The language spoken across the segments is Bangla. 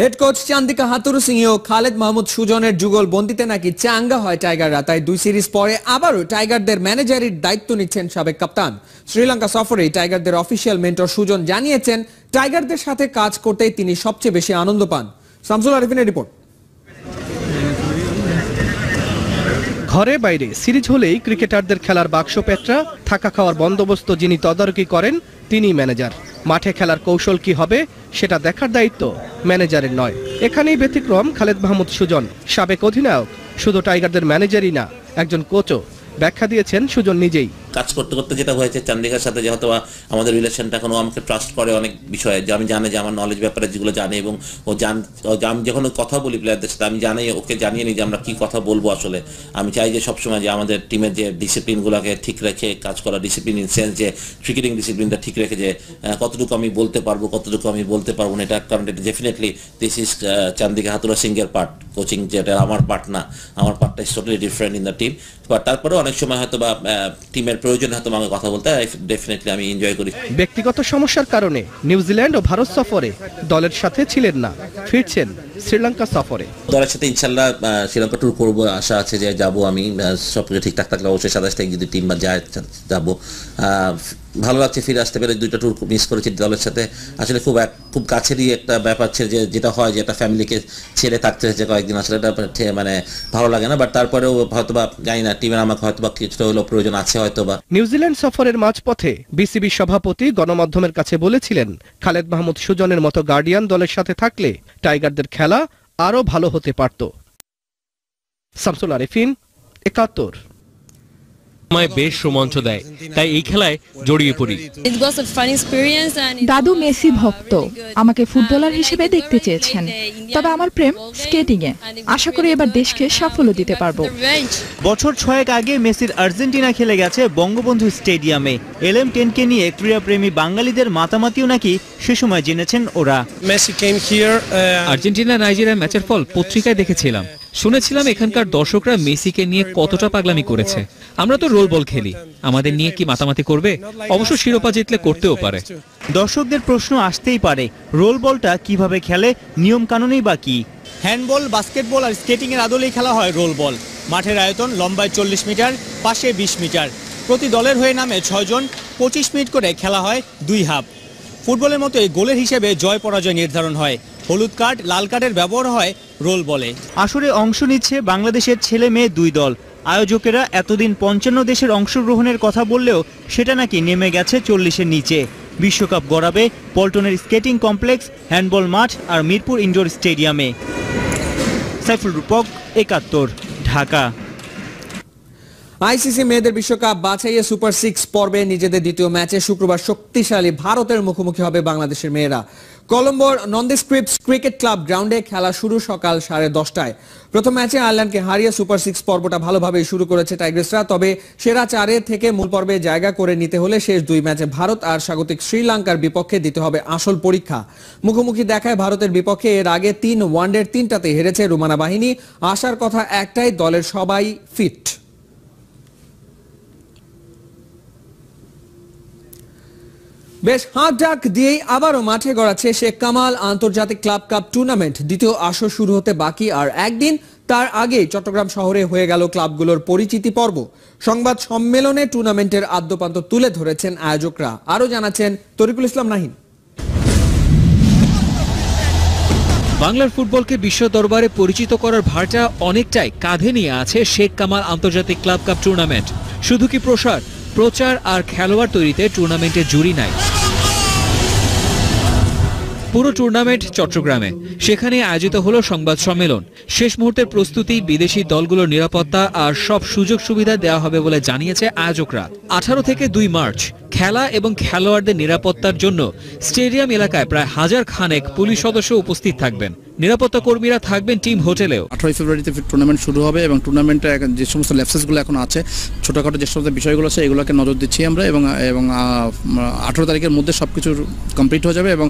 head coach Chandika Hathurusingha ও খালেদ মাহমুদ সুজনের যুগল বন্দিতে নাকি চাঙ্গা হয় টাইগাররা তাই দুই সিরিজ পরে আবারও টাইগারদের ম্যানেজারের দায়িত্ব নিচ্ছেন সাবেক কাপ্তান শ্রীলঙ্কা সফরে টাইগারদের অফিসিয়াল মেন্টর সুজন জানিয়েছেন টাইগারদের সাথে কাজ করতে তিনি সবচেয়ে বেশি আনন্দ পান শামসুল আরিফিনের রিপোর্ট ঘরে বাইরে সিরিজ হলেই ক্রিকেটারদের খেলার বাক্স পেটরা থাকা খাওয়ার বন্দোবস্ত যিনি তদারকি করেন তিনি ম্যানেজার মাঠে খেলার কৌশল কি হবে সেটা দেখার দায়িত্ব ম্যানেজারের নয় এখানেই ব্যতিক্রম খালেদ মাহমুদ সুজন সাবেক অধিনায়ক শুধু টাইগারদের ম্যানেজারই না একজন কোচও ব্যাখ্যা দিয়েছেন সুজন নিজেই কাজ করতে করতে যেটা হয়েছে চান্দিকার সাথে হয়তো আমাদের রিলেশনটা এখন আমাকে ট্রাস্ট করে অনেক বিষয়ে যে আমি জানে যে আমার নলেজ ব্যাপারে যেগুলো জানে এবং ও জান আমি যখন কথা বলি প্লেয়ারদের সাথে আমি জানি ওকে জানিয়ে নিই যে আমরা কী কথা বলবো আসলে আমি চাই যে সবসময় যে আমাদের টিমের যে ডিসিপ্লিনগুলোকে ঠিক রেখে কাজ করা ডিসিপ্লিন ইন সেন্স যে ক্রিকেটিং ডিসিপ্লিনটা ঠিক রেখে যে কতটুকু আমি বলতে পারবো কতটুকু আমি বলতে পারবো না এটা কারণ এটা ডেফিনেটলি দিস ইজ চান্দিকা হাতুরা সিংয়ের পার্ট কোচিং যেটা আমার পার্ট না আমার পার্টটা is totally different in the team বা তারপরে অনেক সময় হয়তো বা টিমের প্রয়োজন হয় হ্যাঁ, তোমাকে কথা বলতে ডেফিনেটলি আমি এনজয় করি ব্যক্তিগত সমস্যার কারণে নিউজিল্যান্ড ও ভারত সফরে দলের সাথে ছিলেন না ফিরছেন শ্রীলঙ্কা সফরে দলের সাথে ইনশাল্লাহ শ্রীলঙ্কা ট্যুর করবো আশা আছে যে যাব আমি সব ঠিকঠাক থাকলে অবশ্যই সাতাশ তারিখ যদি তিনবার যায় যাবো ভালো লাগছে ফিরে আসতে পেরে দুইটা ট্যুর মিস করেছি দলের সাথে আসলে খুব এক খুব কাছেরই একটা ব্যাপার ছিল যে যেটা হয় যে একটা ফ্যামিলিকে ছেড়ে থাকতে হয়েছে কয়েকদিন আসলে এটা মানে ভালো লাগে না বাট তারপরেও হয়তো বা জানি না টিমের আমাকে হয়তো বা কিছুটা হলেও প্রয়োজন আছে হয়তো বা নিউজিল্যান্ড সফরের মাঝপথে বিসিবি সভাপতি গণমাধ্যমের কাছে বলেছিলেন খালেদ মাহমুদ সুজনের মতো গার্ডিয়ান দলের সাথে থাকলে টাইগারদের খেলা আরও ভালো হতে পারত শামসুল আরিফিন একাত্তর আমায় বেশ রোমাঞ্চ দেয় তাই এই খেলায় জড়িয়ে পড়ি দাদু মেসি ভক্ত আমাকে ফুটবলার হিসেবে দেখতে চেয়েছেন তবে আমার প্রেম স্কেটিং এ আশা করি এবার দেশকে সাফল্য দিতে পারবো বছর ছয়েক আগে মেসির আর্জেন্টিনা খেলে গেছে বঙ্গবন্ধু স্টেডিয়ামে এলএম টেনকে নিয়ে ক্রীড়াপ্রেমী বাঙালিদের মাতামাতিও নাকি সে সময় জেনেছেন ওরা uh, আর্জেন্টিনা নাইজেরিয়া ম্যাচের ফল পত্রিকায় দেখেছিলাম শুনেছিলাম এখানকার দর্শকরা মেসিকে নিয়ে কতটা পাগলামি করেছে আমরা তো রোল বল খেলি আমাদের নিয়ে কি মাতামাতি করবে অবশ্য শিরোপা জিতলে করতেও পারে দর্শকদের প্রশ্ন আসতেই পারে রোল বলটা কিভাবে খেলে নিয়ম কানুনেই বা কি হ্যান্ডবল বাস্কেটবল আর স্কেটিং এর আদলেই খেলা হয় রোল বল মাঠের আয়তন লম্বায় চল্লিশ মিটার পাশে বিশ মিটার প্রতি দলের হয়ে নামে ছয়জন পঁচিশ মিনিট করে খেলা হয় দুই হাফ ফুটবলের মতোই গোলের হিসেবে জয় পরাজয় নির্ধারণ হয় হলুদ কার্ড লাল কার্ডের ব্যবহার হয় রোল বলে আসরে অংশ নিচ্ছে বাংলাদেশের ছেলে মেয়ে দুই দল আয়োজকেরা এতদিন পঞ্চান্ন দেশের অংশগ্রহণের কথা বললেও সেটা নাকি নেমে গেছে চল্লিশের নিচে বিশ্বকাপ গড়াবে পল্টনের স্কেটিং কমপ্লেক্স হ্যান্ডবল মাঠ আর মিরপুর ইনডোর স্টেডিয়ামে সাইফুল রূপক একাত্তর ঢাকা আইসিসি মেয়েদের বিশ্বকাপ বাছাইয়ে সুপার সিক্স পর্বে নিজেদের দ্বিতীয় ম্যাচে শুক্রবার শক্তিশালী ভারতের মুখোমুখি হবে বাংলাদেশের মেয়েরা কলম্বোর নন্দিস্ক্রিপ্টস ক্রিকেট ক্লাব গ্রাউন্ডে খেলা শুরু সকাল সাড়ে দশটায় প্রথম ম্যাচে আয়ারল্যান্ডকে হারিয়ে সুপার সিক্স পর্বটা ভালোভাবে শুরু করেছে টাইগ্রেসরা তবে সেরা চারে থেকে মূল পর্বে জায়গা করে নিতে হলে শেষ দুই ম্যাচে ভারত আর স্বাগতিক শ্রীলঙ্কার বিপক্ষে দিতে হবে আসল পরীক্ষা মুখোমুখি দেখায় ভারতের বিপক্ষে এর আগে তিন ওয়ানডের তিনটাতে হেরেছে রুমানা বাহিনী আসার কথা একটাই দলের সবাই ফিট বেশ হাঁক ডাক দিয়েই আবারও মাঠে গড়াচ্ছে শেখ কামাল আন্তর্জাতিক ক্লাব কাপ টুর্নামেন্ট দ্বিতীয় আসর শুরু হতে বাকি আর একদিন তার আগে চট্টগ্রাম শহরে হয়ে গেল ক্লাবগুলোর পরিচিতি পর্ব সংবাদ সম্মেলনে টুর্নামেন্টের আদ্যপান্ত তুলে ধরেছেন আয়োজকরা আরও জানাচ্ছেন তরিকুল ইসলাম নাহিন বাংলার ফুটবলকে বিশ্ব দরবারে পরিচিত করার ভারটা অনেকটাই কাঁধে নিয়ে আছে শেখ কামাল আন্তর্জাতিক ক্লাব কাপ টুর্নামেন্ট শুধু কি প্রসার প্রচার আর খেলোয়াড় তৈরিতে টুর্নামেন্টে জুড়ি নাই পুরো টুর্নামেন্ট চট্টগ্রামে সেখানে আয়োজিত হলো সংবাদ সম্মেলন শেষ মুহূর্তের প্রস্তুতি বিদেশি দলগুলোর নিরাপত্তা আর সব সুযোগ সুবিধা দেওয়া হবে বলে জানিয়েছে আয়োজকরা আঠারো থেকে দুই মার্চ খেলা এবং খেলোয়াড়দের নিরাপত্তার জন্য স্টেডিয়াম এলাকায় প্রায় হাজার খানেক পুলিশ সদস্য উপস্থিত থাকবেন নিরাপত্তা কর্মীরা থাকবেন টিম হোটেলেও আঠারোই ফেব্রুয়ারিতে টুর্নামেন্ট শুরু হবে এবং টুর্নামেন্টে যে সমস্ত ল্যাপসেসগুলো এখন আছে ছোটোখাটো যে সমস্ত বিষয়গুলো আছে এগুলোকে নজর দিচ্ছি আমরা এবং এবং আঠেরো তারিখের মধ্যে সব কিছু কমপ্লিট হয়ে যাবে এবং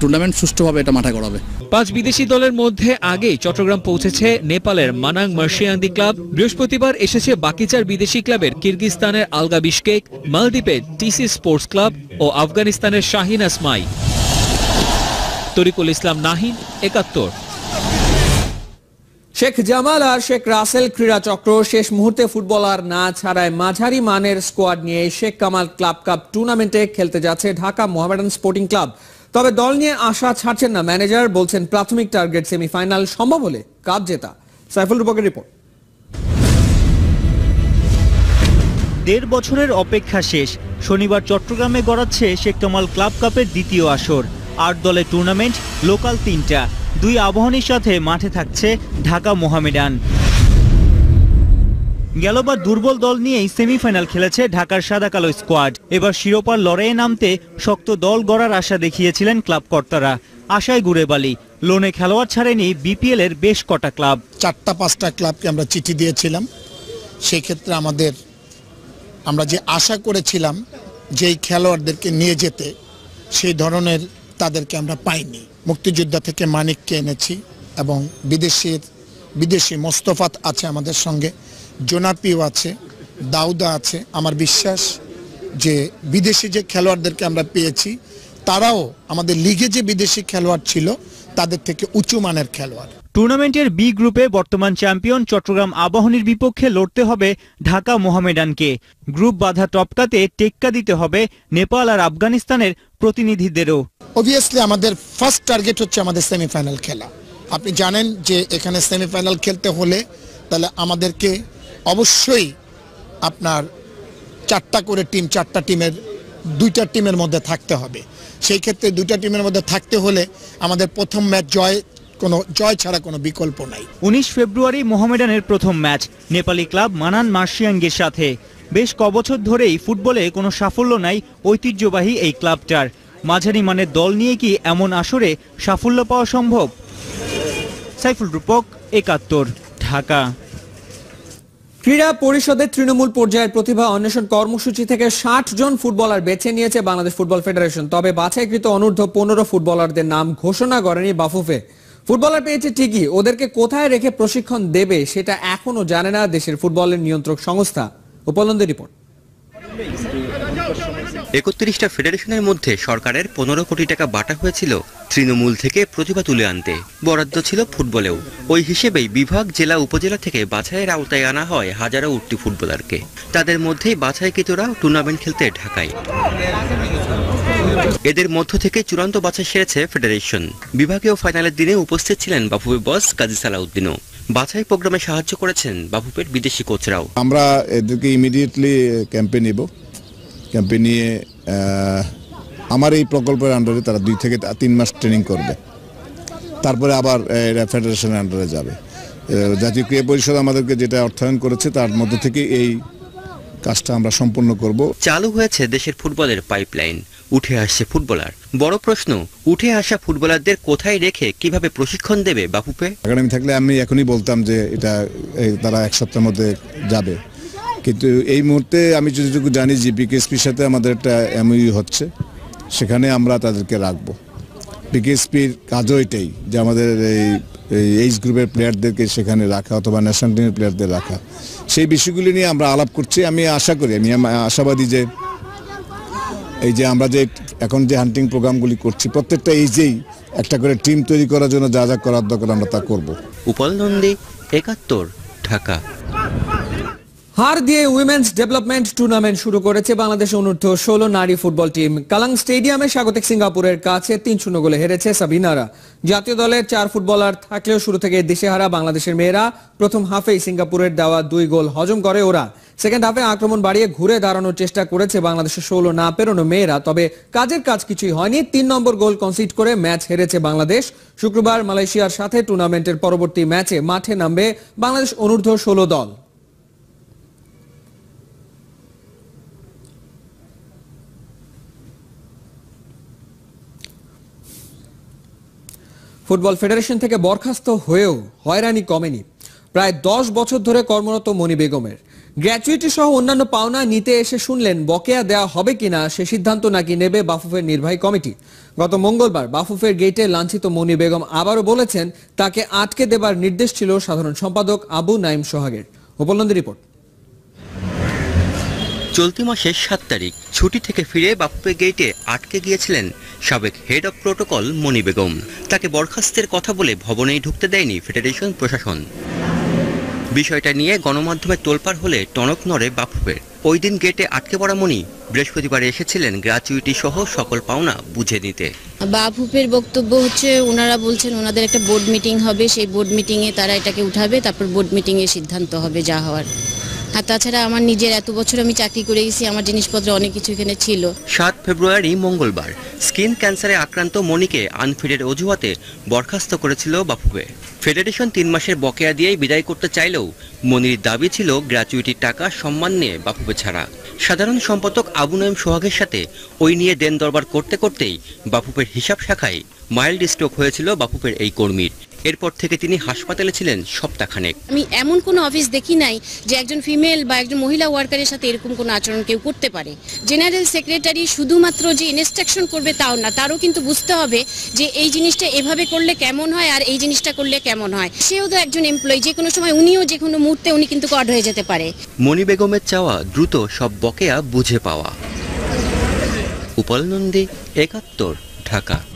টুর্নামেন্ট সুষ্ঠুভাবে এটা মাঠে গড়াবে পাঁচ বিদেশি দলের মধ্যে আগেই চট্টগ্রাম পৌঁছেছে নেপালের মানাং মার্শিয়ান্দি ক্লাব বৃহস্পতিবার এসেছে বাকি চার বিদেশি ক্লাবের কিরগিজস্তানের আলগা বিশকেক মালদ্বীপের টিসি স্পোর্টস ক্লাব ও আফগানিস্তানের শাহিনা স্মাই তরিকুল ইসলাম নাহিন একাত্তর শেখ জামাল আর শেখ রাসেল ক্রীড়া চক্র শেষ মুহূর্তে ফুটবলার না ছাড়ায় মাঝারি মানের স্কোয়াড নিয়ে শেখ কামাল ক্লাব কাপ টুর্নামেন্টে খেলতে যাচ্ছে ঢাকা মোহামেডান স্পোর্টিং ক্লাব তবে দল নিয়ে আশা ছাড়ছেন না ম্যানেজার বলছেন প্রাথমিক টার্গেট সেমিফাইনাল সম্ভব হলে কাপ জেতা সাইফুল রুবকের রিপোর্ট দেড় বছরের অপেক্ষা শেষ শনিবার চট্টগ্রামে গড়াচ্ছে শেখ কামাল ক্লাব কাপের দ্বিতীয় আসর আট দলের টুর্নামেন্ট লোকাল তিনটা দুই আবাহনীর সাথে মাঠে থাকছে ঢাকা মোহামেডান গেলবার দুর্বল দল নিয়েই সেমিফাইনাল খেলেছে ঢাকার সাদাকালো স্কোয়াড এবার শিরোপার লড়াইয়ে নামতে শক্ত দল গড়ার আশা দেখিয়েছিলেন ক্লাবকর্তারা আশায় গুড়ে বালি লোনে খেলোয়াড় ছাড়েনি বিপিএল এর বেশ কটা ক্লাব চারটা পাঁচটা ক্লাবকে আমরা চিঠি দিয়েছিলাম সেক্ষেত্রে আমাদের আমরা যে আশা করেছিলাম যেই খেলোয়াড়দেরকে নিয়ে যেতে সেই ধরনের তাদেরকে আমরা পাইনি মুক্তিযোদ্ধা থেকে মানিককে এনেছি এবং বিদেশের বিদেশি মোস্তফাত আছে আমাদের সঙ্গে জোনাপিও আছে দাউদা আছে আমার বিশ্বাস যে বিদেশি যে খেলোয়াড়দেরকে আমরা পেয়েছি তারাও আমাদের লিগে যে বিদেশি খেলোয়াড় ছিল তাদের থেকে উঁচু মানের খেলোয়াড় টুর্নামেন্টের বি গ্রুপে বর্তমান চ্যাম্পিয়ন চট্টগ্রাম আবাহনীর বিপক্ষে লড়তে হবে ঢাকা মোহামেডানকে গ্রুপ বাধা টপকাতে টেক্কা দিতে হবে নেপাল আর আফগানিস্তানের প্রতিনিধিদেরও অবভিয়াসলি আমাদের ফার্স্ট টার্গেট হচ্ছে আমাদের সেমিফাইনাল খেলা আপনি জানেন যে এখানে সেমিফাইনাল খেলতে হলে তাহলে আমাদেরকে অবশ্যই আপনার চারটা করে টিম চারটা টিমের দুইটা টিমের মধ্যে থাকতে হবে সেই ক্ষেত্রে দুইটা টিমের মধ্যে থাকতে হলে আমাদের প্রথম ম্যাচ জয় কোনো জয় ছাড়া কোনো বিকল্প নাই উনিশ ফেব্রুয়ারি মোহামেডানের প্রথম ম্যাচ নেপালি ক্লাব মানান মার্শিয়াঙ্গের সাথে বেশ কবছর ধরেই ফুটবলে কোনো সাফল্য নাই ঐতিহ্যবাহী এই ক্লাবটার মাঝারি মানের দল নিয়ে কি এমন আসরে সাফল্য পাওয়া সম্ভব সাইফুল রূপক একাত্তর ঢাকা ক্রীড়া পরিষদের তৃণমূল পর্যায়ের প্রতিভা অন্বেষণ কর্মসূচি থেকে ষাট জন ফুটবলার বেছে নিয়েছে বাংলাদেশ ফুটবল ফেডারেশন তবে বাছাইকৃত অনূর্ধ্ব পনেরো ফুটবলারদের নাম ঘোষণা করেনি বাফুফে ফুটবলার পেয়েছে ঠিকই ওদেরকে কোথায় রেখে প্রশিক্ষণ দেবে সেটা এখনো জানে না দেশের ফুটবলের নিয়ন্ত্রক সংস্থা উপলন্দের রিপোর্ট একত্রিশটা ফেডারেশনের মধ্যে সরকারের পনেরো কোটি টাকা বাটা হয়েছিল তৃণমূল থেকে প্রতিভা তুলে আনতে বরাদ্দ ছিল ফুটবলেও ওই হিসেবেই বিভাগ জেলা উপজেলা থেকে বাছাইয়ের আওতায় আনা হয় হাজারো উঠতি ফুটবলারকে তাদের মধ্যেই বাছাই কিতরা টুর্নামেন্ট খেলতে ঢাকায় এদের মধ্য থেকে চূড়ান্ত বাছাই সেরেছে ফেডারেশন বিভাগীয় ফাইনালের দিনে উপস্থিত ছিলেন বাফুবে বস কাজী সালাউদ্দিনও বাছাই প্রোগ্রামে সাহায্য করেছেন বাফুপের বিদেশি কোচরাও আমরা এদেরকে ইমিডিয়েটলি ক্যাম্পে নিব ক্যাম্পে নিয়ে আমার এই প্রকল্পের আন্ডারে তারা দুই থেকে তিন মাস ট্রেনিং করবে তারপরে আবার এরা ফেডারেশনের আন্ডারে যাবে জাতীয় ক্রিয়া পরিষদ আমাদেরকে যেটা অর্থায়ন করেছে তার মধ্যে থেকে এই কাজটা আমরা সম্পন্ন করব চালু হয়েছে দেশের ফুটবলের পাইপলাইন উঠে আসছে ফুটবলার বড় প্রশ্ন উঠে আসা ফুটবলারদের কোথায় রেখে কিভাবে প্রশিক্ষণ দেবে বাপুপে একাডেমি থাকলে আমি এখনই বলতাম যে এটা তারা এক সপ্তাহের মধ্যে যাবে কিন্তু এই মুহূর্তে আমি যতটুকু জানি যে বিকেএসপির সাথে আমাদের একটা এমইউ হচ্ছে সেখানে আমরা তাদেরকে রাখবো বিকেএসপির কাজও এটাই যে আমাদের এই এইজ গ্রুপের প্লেয়ারদেরকে সেখানে রাখা অথবা ন্যাশনাল টিমের প্লেয়ারদের রাখা সেই বিষয়গুলি নিয়ে আমরা আলাপ করছি আমি আশা করি আমি আশাবাদী যে এই যে আমরা যে এখন যে হান্টিং প্রোগ্রামগুলি করছি প্রত্যেকটা এইজেই একটা করে টিম তৈরি করার জন্য যা যা করার দরকার আমরা তা করব উপল একাত্তর ঢাকা হার দিয়ে উইমেন্স ডেভেলপমেন্ট টুর্নামেন্ট শুরু করেছে বাংলাদেশ অনূর্ধ্ব ষোলো নারী ফুটবল টিম কালাং স্টেডিয়ামে স্বাগতিক সিঙ্গাপুরের কাছে তিন শূন্য গোলে হেরেছে সাবিনারা জাতীয় দলের চার ফুটবলার থাকলেও শুরু থেকে হারা বাংলাদেশের মেয়েরা প্রথম হাফেই সিঙ্গাপুরের দেওয়া দুই গোল হজম করে ওরা সেকেন্ড হাফে আক্রমণ বাড়িয়ে ঘুরে দাঁড়ানোর চেষ্টা করেছে বাংলাদেশের ষোলো না পেরোনো মেয়েরা তবে কাজের কাজ কিছুই হয়নি তিন নম্বর গোল কনসিড করে ম্যাচ হেরেছে বাংলাদেশ শুক্রবার মালয়েশিয়ার সাথে টুর্নামেন্টের পরবর্তী ম্যাচে মাঠে নামবে বাংলাদেশ অনূর্ধ্ব ষোলো দল ফুটবল ফেডারেশন থেকে বরখাস্ত হয়েও হয়রানি কমেনি প্রায় দশ বছর ধরে কর্মরত মনি বেগমের গ্র্যাচুইটি সহ অন্যান্য পাওনা নিতে এসে শুনলেন বকেয়া দেয়া হবে কিনা সে সিদ্ধান্ত নাকি নেবে বাফুফের নির্বাহী কমিটি গত মঙ্গলবার বাফুফের গেটে লাঞ্ছিত মনি বেগম আবারও বলেছেন তাকে আটকে দেবার নির্দেশ ছিল সাধারণ সম্পাদক আবু নাইম সোহাগের উপলন্দী রিপোর্ট চলতি মাসের সাত তারিখ ছুটি থেকে ফিরে বাফুফের গেটে আটকে গিয়েছিলেন সাবেক head of protocol Moni Begum তাকে বরখাস্তের কথা বলে ভবনেই ঢুকতে দেয়নি ফেডারেশন প্রশাসন বিষয়টা নিয়ে গণমাধ্যমে তোলপাড় হলে টনক নড়ে বাফুফের ওই দিন গেটে আটকে পড়া মনি বৃহস্পতিবার এসেছিলেন গ্র্যাচুইটি সহ সকল পাওনা বুঝে নিতে বাফুফের বক্তব্য হচ্ছে ওনারা বলছেন ওনাদের একটা বোর্ড মিটিং হবে সেই বোর্ড মিটিংয়ে তারা এটাকে উঠাবে তারপর বোর্ড মিটিংয়ে সিদ্ধান্ত হবে যা হওয়ার আর তাছাড়া আমার নিজের এত বছর আমি চাকরি করে গেছি আমার জিনিসপত্র অনেক কিছু এখানে ছিল সাত ফেব্রুয়ারি মঙ্গলবার স্কিন ক্যান্সারে আক্রান্ত মনিকে আনফিডের অজুহাতে বরখাস্ত করেছিল বাফুবে ফেডারেশন তিন মাসের বকেয়া দিয়েই বিদায় করতে চাইলেও মনির দাবি ছিল গ্র্যাচুইটির টাকা সম্মান নিয়ে বাফুবে ছাড়া সাধারণ সম্পাদক আবু নয়ম সোহাগের সাথে ওই নিয়ে দেন দরবার করতে করতেই বাফুপের হিসাব শাখায় মাইল্ড স্ট্রোক হয়েছিল বাফুপের এই কর্মীর এরপর থেকে তিনি হাসপাতালে ছিলেন সপ্তাহখানেক আমি এমন কোনো অফিস দেখি নাই যে একজন ফিমেল বা একজন মহিলা ওয়ার্কারের সাথে এরকম কোনো আচরণ কেউ করতে পারে জেনারেল সেক্রেটারি শুধুমাত্র যে ইনস্ট্রাকশন করবে তাও না তারও কিন্তু বুঝতে হবে যে এই জিনিসটা এভাবে করলে কেমন হয় আর এই জিনিসটা করলে কেমন হয় সেও তো একজন এমপ্লয়ি যে কোনো সময় উনিও যে কোনো মুহূর্তে উনি কিন্তু কড হয়ে যেতে পারে মনি বেগমের চাওয়া দ্রুত সব বকেয়া বুঝে পাওয়া উপল নন্দী একাত্তর ঢাকা